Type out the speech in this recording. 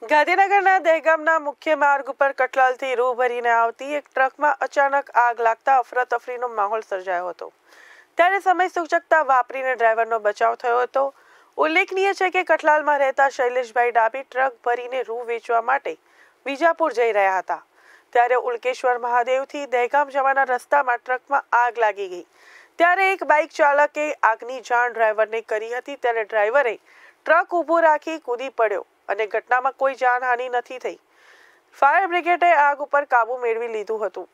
ગાધીનગરના દેહગામના મુખ્ય માર્ગ પર કટલાલથી રૂ ભરીને આવતી એક ટ્રકમાં અચાનક આગ લાગતા અફરાતફરીનો માહોલ સર્જાયો હતો. ત્યારે સમય સૂચકતા વાપરીને ડ્રાઈવરનો બચાવ થયો હતો. ઉલ્લેખનીય છે કે કટલાલમાં રહેતા શૈલેશભાઈ ડાબી ટ્રક ભરીને રૂ વેચવા માટે વિજાપુર જઈ રહ્યા હતા. ત્યારે ઉલકેશ્વર મહાદેવથી દેહગામ જવાના રસ્તામાં ટ્રકમાં આગ લાગી ગઈ. ત્યારે એક બાઈક ચાલકે આગની જાણ ડ્રાઈવરને કરી હતી ત્યારે ડ્રાઈવરે ટ્રક ઊભો રાખી કૂદી પડ્યો. અને ઘટનામાં કોઈ જાનહાનિ નથી થઈ ફાયર બ્રિગેડે આગ ઉપર કાબુ મેળવી લીધું હતું